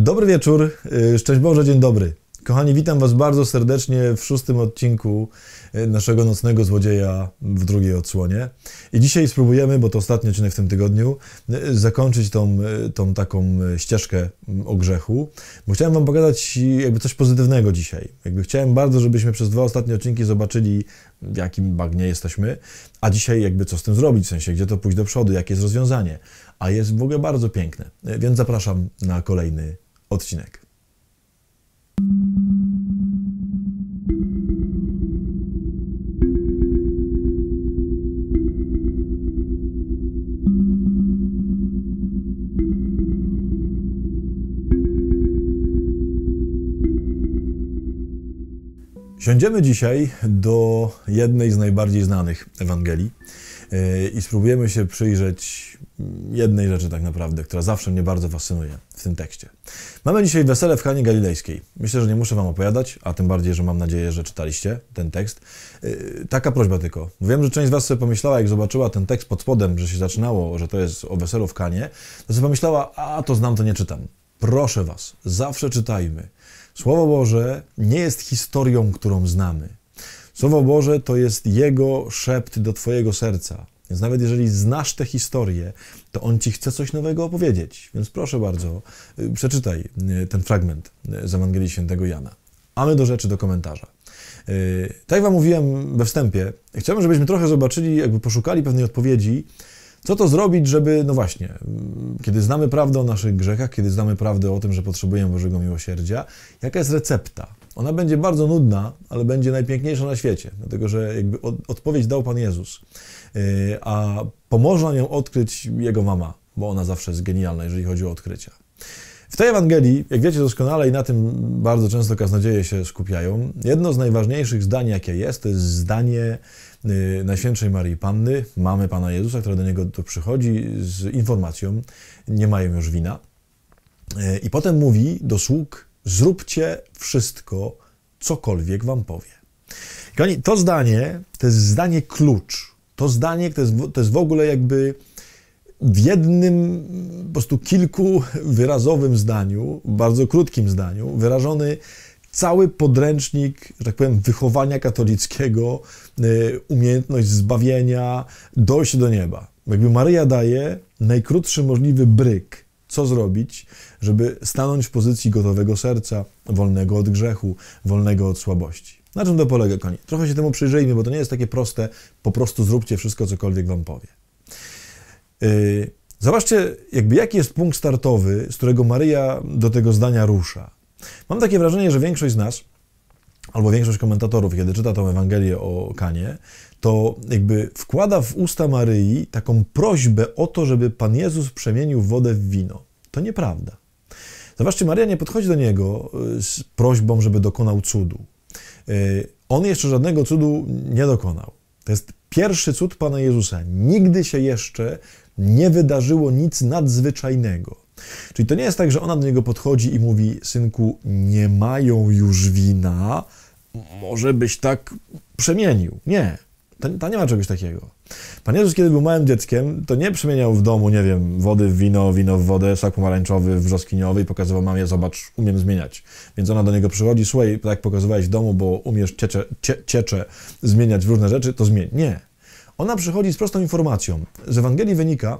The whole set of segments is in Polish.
Dobry wieczór, y, szczęść Boże, dzień dobry. Kochani, witam Was bardzo serdecznie w szóstym odcinku y, naszego Nocnego Złodzieja w drugiej odsłonie. I dzisiaj spróbujemy, bo to ostatni odcinek w tym tygodniu, y, zakończyć tą, tą taką ścieżkę mm, o grzechu, bo chciałem Wam pokazać jakby coś pozytywnego dzisiaj. Jakby chciałem bardzo, żebyśmy przez dwa ostatnie odcinki zobaczyli, w jakim bagnie jesteśmy, a dzisiaj jakby co z tym zrobić, w sensie gdzie to pójść do przodu, jakie jest rozwiązanie. A jest w ogóle bardzo piękne, więc zapraszam na kolejny odcinek. Siądziemy dzisiaj do jednej z najbardziej znanych Ewangelii e, i spróbujemy się przyjrzeć jednej rzeczy tak naprawdę, która zawsze mnie bardzo fascynuje w tym tekście. Mamy dzisiaj wesele w Kanie Galilejskiej. Myślę, że nie muszę Wam opowiadać, a tym bardziej, że mam nadzieję, że czytaliście ten tekst. Yy, taka prośba tylko. Wiem, że część z Was sobie pomyślała, jak zobaczyła ten tekst pod spodem, że się zaczynało, że to jest o weselu w Kanie, to sobie pomyślała, a to znam, to nie czytam. Proszę Was, zawsze czytajmy. Słowo Boże nie jest historią, którą znamy. Słowo Boże to jest Jego szept do Twojego serca. Więc nawet jeżeli znasz tę historię, to on ci chce coś nowego opowiedzieć. Więc proszę bardzo, y, przeczytaj y, ten fragment y, z Ewangelii Świętego Jana. A my do rzeczy, do komentarza. Tak jak Wam mówiłem we wstępie, chciałbym, żebyśmy trochę zobaczyli, jakby poszukali pewnej odpowiedzi, co to zrobić, żeby, no właśnie, mm, kiedy znamy prawdę o naszych grzechach, kiedy znamy prawdę o tym, że potrzebujemy Bożego miłosierdzia, jaka jest recepta? Ona będzie bardzo nudna, ale będzie najpiękniejsza na świecie, dlatego że jakby odpowiedź dał Pan Jezus a pomoże ją odkryć jego mama, bo ona zawsze jest genialna, jeżeli chodzi o odkrycia. W tej Ewangelii, jak wiecie doskonale i na tym bardzo często kaznodzieje się skupiają, jedno z najważniejszych zdań, jakie jest, to jest zdanie y, Najświętszej Marii Panny, mamy Pana Jezusa, która do Niego to przychodzi z informacją, nie mają już wina. Y, I potem mówi do sług, zróbcie wszystko, cokolwiek Wam powie. Kochani, to zdanie to jest zdanie klucz to zdanie to jest, to jest w ogóle jakby w jednym, po prostu kilku wyrazowym zdaniu, bardzo krótkim zdaniu, wyrażony cały podręcznik, że tak powiem, wychowania katolickiego, e, umiejętność zbawienia, dojść do nieba. Jakby Maryja daje najkrótszy możliwy bryk, co zrobić, żeby stanąć w pozycji gotowego serca, wolnego od grzechu, wolnego od słabości. Na czym to polega, kochani? Trochę się temu przyjrzyjmy, bo to nie jest takie proste, po prostu zróbcie wszystko, cokolwiek Wam powie. Y, zobaczcie, jakby jaki jest punkt startowy, z którego Maryja do tego zdania rusza. Mam takie wrażenie, że większość z nas, albo większość komentatorów, kiedy czyta tą Ewangelię o Kanie, to jakby wkłada w usta Maryi taką prośbę o to, żeby Pan Jezus przemienił wodę w wino. To nieprawda. Zobaczcie, Maria nie podchodzi do Niego y, z prośbą, żeby dokonał cudu. Y, on jeszcze żadnego cudu nie dokonał. To jest pierwszy cud Pana Jezusa. Nigdy się jeszcze nie wydarzyło nic nadzwyczajnego. Czyli to nie jest tak, że ona do niego podchodzi i mówi: Synku, nie mają już wina, może byś tak przemienił. Nie. To, nie ma czegoś takiego. Pan Jezus, kiedy był małym dzieckiem, to nie przemieniał w domu, nie wiem, wody w wino, wino w wodę, sok pomarańczowy w i pokazywał mamie, zobacz, umiem zmieniać. Więc ona do niego przychodzi, słuchaj, tak pokazywałeś w domu, bo umiesz ciecze, cie, ciecze zmieniać w różne rzeczy, to zmień. Nie. Ona przychodzi z prostą informacją. Z Ewangelii wynika,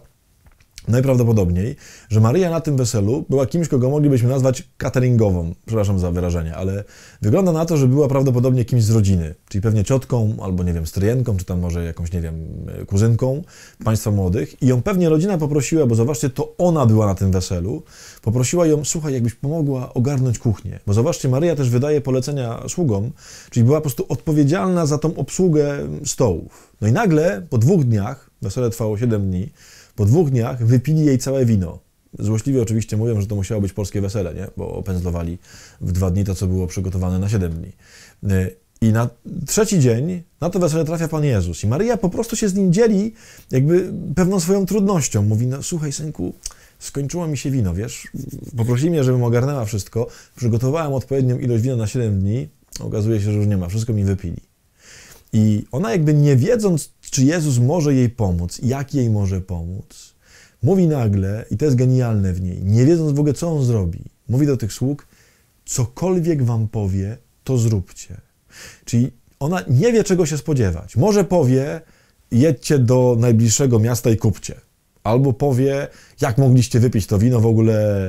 Najprawdopodobniej, że Maria na tym weselu była kimś, kogo moglibyśmy nazwać cateringową, przepraszam za wyrażenie, ale wygląda na to, że była prawdopodobnie kimś z rodziny, czyli pewnie ciotką, albo nie wiem, stryjenką, czy tam może jakąś, nie wiem, kuzynką państwa młodych. I ją pewnie rodzina poprosiła, bo zobaczcie, to ona była na tym weselu, poprosiła ją, słuchaj, jakbyś pomogła ogarnąć kuchnię. Bo zobaczcie, Maria też wydaje polecenia sługom, czyli była po prostu odpowiedzialna za tą obsługę stołów. No i nagle, po dwóch dniach, wesele trwało 7 dni, po dwóch dniach wypili jej całe wino. Złośliwie oczywiście mówią, że to musiało być polskie wesele, nie? bo opędzlowali w dwa dni to, co było przygotowane na siedem dni. Y, I na trzeci dzień na to wesele trafia Pan Jezus. I Maria po prostu się z nim dzieli jakby pewną swoją trudnością. Mówi, no słuchaj synku, skończyło mi się wino, wiesz? Poprosili mnie, żebym ogarnęła wszystko. Przygotowałem odpowiednią ilość wina na siedem dni. Okazuje się, że już nie ma. Wszystko mi wypili. I ona jakby nie wiedząc, czy Jezus może jej pomóc, jak jej może pomóc, mówi nagle, i to jest genialne w niej, nie wiedząc w ogóle, co on zrobi, mówi do tych sług, cokolwiek wam powie, to zróbcie. Czyli ona nie wie, czego się spodziewać. Może powie, jedźcie do najbliższego miasta i kupcie. Albo powie, jak mogliście wypić to wino, w ogóle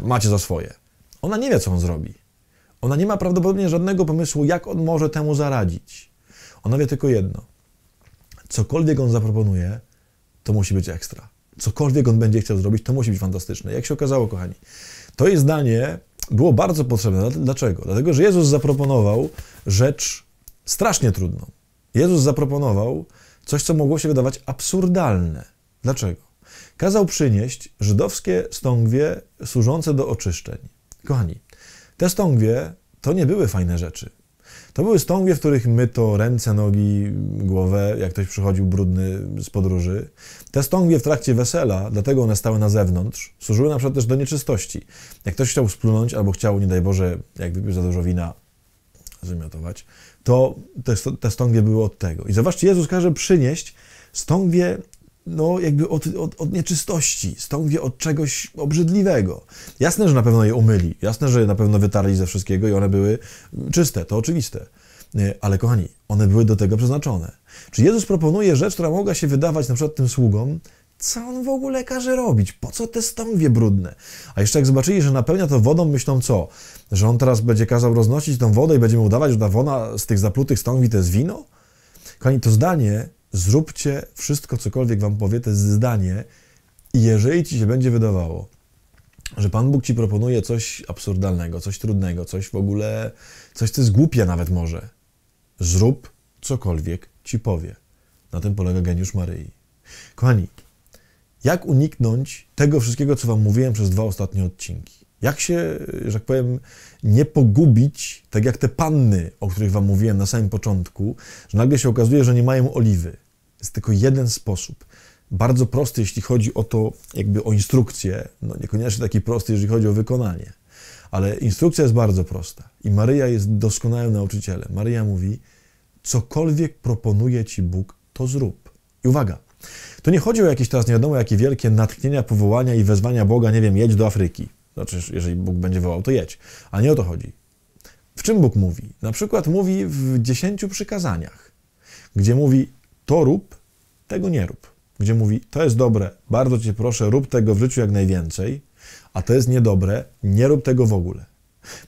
macie za swoje. Ona nie wie, co on zrobi. Ona nie ma prawdopodobnie żadnego pomysłu, jak on może temu zaradzić. Ona wie tylko jedno. Cokolwiek on zaproponuje, to musi być ekstra. Cokolwiek on będzie chciał zrobić, to musi być fantastyczne. Jak się okazało, kochani, to jej zdanie było bardzo potrzebne. Dlaczego? Dlatego, że Jezus zaproponował rzecz strasznie trudną. Jezus zaproponował coś, co mogło się wydawać absurdalne. Dlaczego? Kazał przynieść żydowskie stągwie służące do oczyszczeń. Kochani, te stągwie to nie były fajne rzeczy. To były stągwie, w których myto ręce, nogi, głowę, jak ktoś przychodził brudny z podróży. Te stągwie w trakcie wesela, dlatego one stały na zewnątrz, służyły na przykład też do nieczystości. Jak ktoś chciał splunąć albo chciał, nie daj Boże, jak wypił za dużo wina, zmiotować, to te, te stągwie były od tego. I zobaczcie, Jezus każe przynieść stągwie no, jakby od, od, od nieczystości, stąd od czegoś obrzydliwego. Jasne, że na pewno je umyli, jasne, że na pewno wytarli ze wszystkiego i one były czyste, to oczywiste. E, ale kochani, one były do tego przeznaczone. Czy Jezus proponuje rzecz, która mogła się wydawać na przykład tym sługom, co on w ogóle każe robić? Po co te stągwie brudne? A jeszcze jak zobaczyli, że napełnia to wodą, myślą co? Że on teraz będzie kazał roznosić tą wodę i będziemy udawać, że ta woda z tych zaplutych stągwi to jest wino? Kochani, to zdanie zróbcie wszystko, cokolwiek wam powie, to jest zdanie i jeżeli ci się będzie wydawało, że Pan Bóg ci proponuje coś absurdalnego, coś trudnego, coś w ogóle, coś, co jest głupie nawet może, zrób cokolwiek ci powie. Na tym polega geniusz Maryi. Kochani, jak uniknąć tego wszystkiego, co Wam mówiłem przez dwa ostatnie odcinki? Jak się, że tak powiem, nie pogubić, tak jak te panny, o których Wam mówiłem na samym początku, że nagle się okazuje, że nie mają oliwy. Jest tylko jeden sposób. Bardzo prosty, jeśli chodzi o to, jakby o instrukcję. No, niekoniecznie taki prosty, jeżeli chodzi o wykonanie. Ale instrukcja jest bardzo prosta. I Maryja jest doskonałym nauczycielem. Maryja mówi: cokolwiek proponuje ci Bóg, to zrób. I uwaga, to nie chodzi o jakieś teraz nie wiadomo jakie wielkie natchnienia, powołania i wezwania Boga, nie wiem, jedź do Afryki. Znaczy, jeżeli Bóg będzie wołał, to jedź. A nie o to chodzi. W czym Bóg mówi? Na przykład mówi w dziesięciu przykazaniach, gdzie mówi to rób, tego nie rób. Gdzie mówi, to jest dobre, bardzo cię proszę, rób tego w życiu jak najwięcej, a to jest niedobre, nie rób tego w ogóle.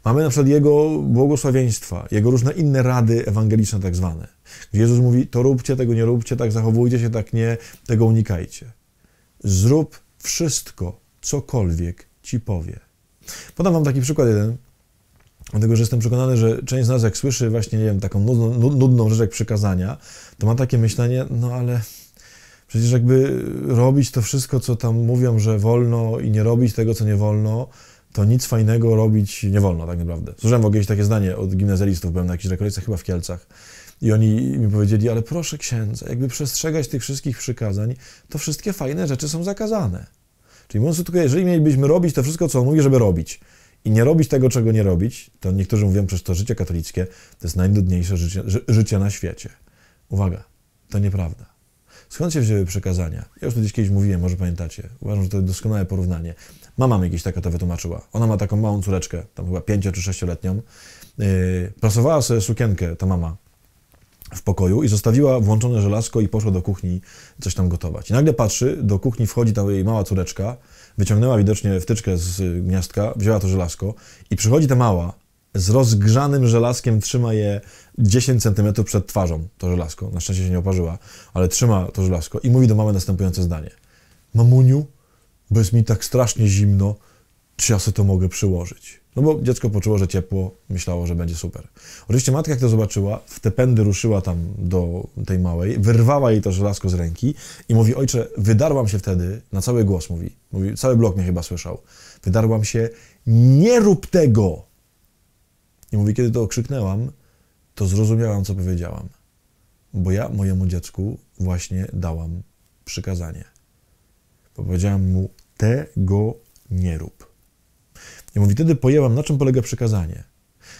Mamy na przykład jego błogosławieństwa, jego różne inne rady ewangeliczne, tak zwane. Gdzie Jezus mówi: To róbcie, tego nie róbcie, tak zachowujcie się, tak nie, tego unikajcie. Zrób wszystko, cokolwiek ci powie. Podam wam taki przykład jeden. Dlatego, że jestem przekonany, że część z nas, jak słyszy właśnie, nie wiem, taką nudną, nudną rzecz jak przykazania, to ma takie myślenie, no ale przecież jakby robić to wszystko, co tam mówią, że wolno i nie robić tego, co nie wolno, to nic fajnego robić nie wolno tak naprawdę. Słyszałem w ogóle jakieś takie zdanie od gimnazjalistów, byłem na jakichś rekolekcjach chyba w Kielcach i oni mi powiedzieli, ale proszę księdza, jakby przestrzegać tych wszystkich przykazań, to wszystkie fajne rzeczy są zakazane. Czyli mówiąc tylko, jeżeli mielibyśmy robić to wszystko, co on mówi, żeby robić, i nie robić tego, czego nie robić, to niektórzy mówią, że to życie katolickie to jest najnudniejsze życie, życie na świecie. Uwaga, to nieprawda. Skąd się wzięły przekazania? Ja już to gdzieś kiedyś mówiłem, może pamiętacie. Uważam, że to jest doskonałe porównanie. Mama mi jakieś taka to wytłumaczyła. Ona ma taką małą córeczkę, tam chyba 5 czy 6-letnią. Yy, prasowała sobie sukienkę, ta mama, w pokoju i zostawiła włączone żelazko i poszła do kuchni coś tam gotować. I nagle patrzy, do kuchni wchodzi ta jej mała córeczka, Wyciągnęła widocznie wtyczkę z gniazdka, wzięła to żelazko i przychodzi ta mała, z rozgrzanym żelazkiem trzyma je 10 cm przed twarzą, to żelazko. Na szczęście się nie oparzyła, ale trzyma to żelazko i mówi do mamy następujące zdanie. Mamuniu, bo jest mi tak strasznie zimno, czy ja sobie to mogę przyłożyć? No bo dziecko poczuło, że ciepło, myślało, że będzie super. Oczywiście matka, jak to zobaczyła, w te pędy ruszyła tam do tej małej, wyrwała jej to żelazko z ręki i mówi, ojcze, wydarłam się wtedy, na cały głos mówi, mówi cały blok mnie chyba słyszał, wydarłam się, nie rób tego! I mówi, kiedy to okrzyknęłam, to zrozumiałam, co powiedziałam. Bo ja mojemu dziecku właśnie dałam przykazanie. powiedziałam mu, tego nie rób. I mówi, wtedy pojęłam, na czym polega przykazanie.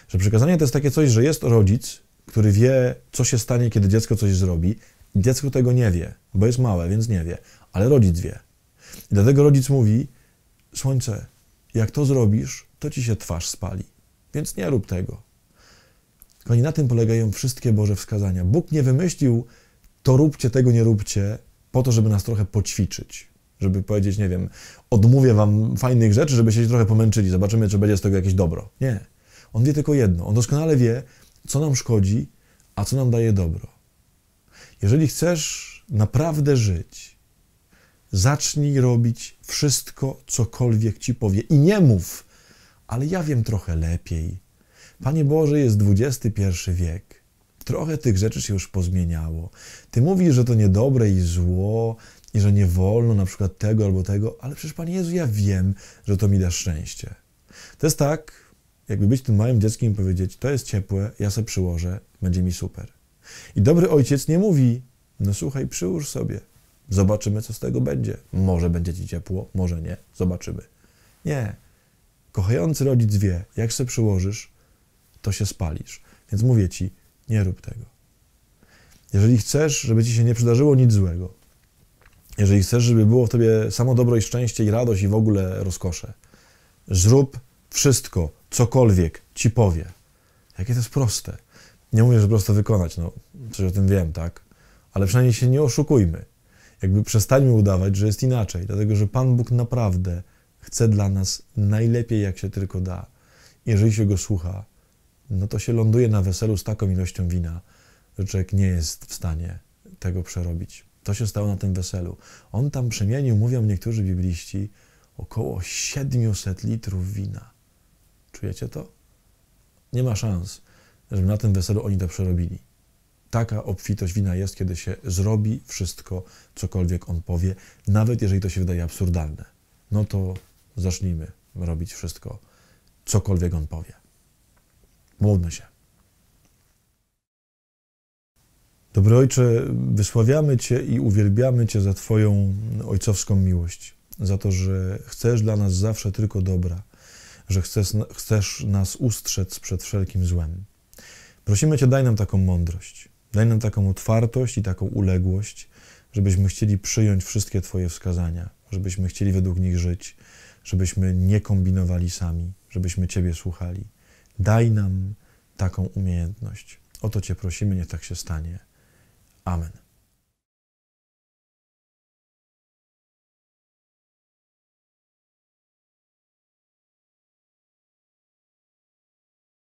Że przykazanie to jest takie coś, że jest rodzic, który wie, co się stanie, kiedy dziecko coś zrobi. I dziecko tego nie wie, bo jest małe, więc nie wie. Ale rodzic wie. I dlatego rodzic mówi, słońce, jak to zrobisz, to ci się twarz spali. Więc nie rób tego. Koni na tym polegają wszystkie Boże wskazania. Bóg nie wymyślił, to róbcie, tego nie róbcie, po to, żeby nas trochę poćwiczyć żeby powiedzieć, nie wiem, odmówię wam fajnych rzeczy, żeby się trochę pomęczyli, zobaczymy, czy będzie z tego jakieś dobro. Nie. On wie tylko jedno. On doskonale wie, co nam szkodzi, a co nam daje dobro. Jeżeli chcesz naprawdę żyć, zacznij robić wszystko, cokolwiek ci powie. I nie mów, ale ja wiem trochę lepiej. Panie Boże, jest XXI wiek. Trochę tych rzeczy się już pozmieniało. Ty mówisz, że to niedobre i zło, i że nie wolno na przykład tego albo tego, ale przecież Panie Jezu, ja wiem, że to mi da szczęście. To jest tak, jakby być tym małym dzieckiem i powiedzieć, to jest ciepłe, ja se przyłożę, będzie mi super. I dobry ojciec nie mówi, no słuchaj, przyłóż sobie, zobaczymy, co z tego będzie. Może będzie ci ciepło, może nie, zobaczymy. Nie. Kochający rodzic wie, jak se przyłożysz, to się spalisz. Więc mówię ci, nie rób tego. Jeżeli chcesz, żeby ci się nie przydarzyło nic złego, jeżeli chcesz, żeby było w tobie samo dobro i szczęście i radość i w ogóle rozkosze, zrób wszystko, cokolwiek ci powie. Jakie to jest proste. Nie mówię, że prosto wykonać, no coś o tym wiem, tak? Ale przynajmniej się nie oszukujmy. Jakby przestańmy udawać, że jest inaczej, dlatego że Pan Bóg naprawdę chce dla nas najlepiej, jak się tylko da. Jeżeli się go słucha, no to się ląduje na weselu z taką ilością wina, że człowiek nie jest w stanie tego przerobić. To się stało na tym weselu. On tam przemienił, mówią niektórzy bibliści, około 700 litrów wina. Czujecie to? Nie ma szans, żeby na tym weselu oni to przerobili. Taka obfitość wina jest, kiedy się zrobi wszystko, cokolwiek on powie, nawet jeżeli to się wydaje absurdalne. No to zacznijmy robić wszystko, cokolwiek on powie. Módlmy się. Dobry Ojcze, wysławiamy Cię i uwielbiamy Cię za Twoją ojcowską miłość, za to, że chcesz dla nas zawsze tylko dobra, że chcesz, chcesz nas ustrzec przed wszelkim złem. Prosimy Cię, daj nam taką mądrość, daj nam taką otwartość i taką uległość, żebyśmy chcieli przyjąć wszystkie Twoje wskazania, żebyśmy chcieli według nich żyć, żebyśmy nie kombinowali sami, żebyśmy Ciebie słuchali. Daj nam taką umiejętność. O to Cię prosimy, niech tak się stanie. Amen.